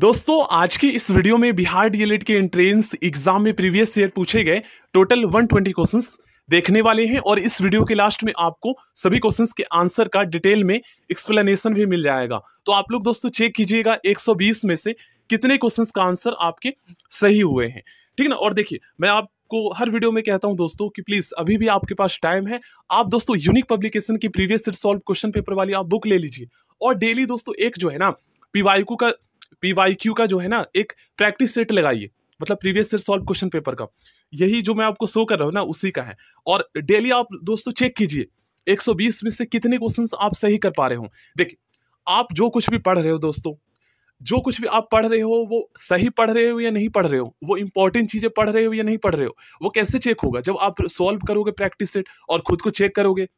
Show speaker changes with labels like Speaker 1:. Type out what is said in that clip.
Speaker 1: दोस्तों आज की इस वीडियो में बिहार डीएलएड के एंट्रेंस एग्जाम में प्रीवियस ईयर पूछे गए टोटल 120 ट्वेंटी देखने वाले हैं और इस वीडियो के लास्ट में आपको सभी क्वेश्चंस के आंसर का डिटेल में एक्सप्लेनेशन भी मिल जाएगा तो आप लोग दोस्तों चेक कीजिएगा 120 में से कितने क्वेश्चंस का आंसर आपके सही हुए हैं ठीक ना और देखिए मैं आप आपको हर वीडियो में कहता हूं दोस्तों कि प्लीज अभी भी आपके पास टाइम है आप दोस्तों यूनिक पब्लिकेशन की प्रीवियस सॉल्व क्वेश्चन पेपर वाली आप बुक ले लीजिए और डेली दोस्तों एक जो है ना पीवाईकू का पी का जो है ना एक प्रैक्टिस सेट लगाइए मतलब previous year solve question paper का यही जो मैं आपको शो कर रहा हूँ ना उसी का है और डेली आप दोस्तों चेक कीजिए 120 में से कितने क्वेश्चंस आप सही कर पा रहे हो देखिए आप जो कुछ भी पढ़ रहे हो दोस्तों जो कुछ भी आप पढ़ रहे हो वो सही पढ़ रहे हो या नहीं पढ़ रहे हो वो इंपॉर्टेंट चीज़ें पढ़ रहे हो या नहीं पढ़ रहे हो वो कैसे चेक होगा जब आप सॉल्व करोगे प्रैक्टिस सेट और खुद को चेक करोगे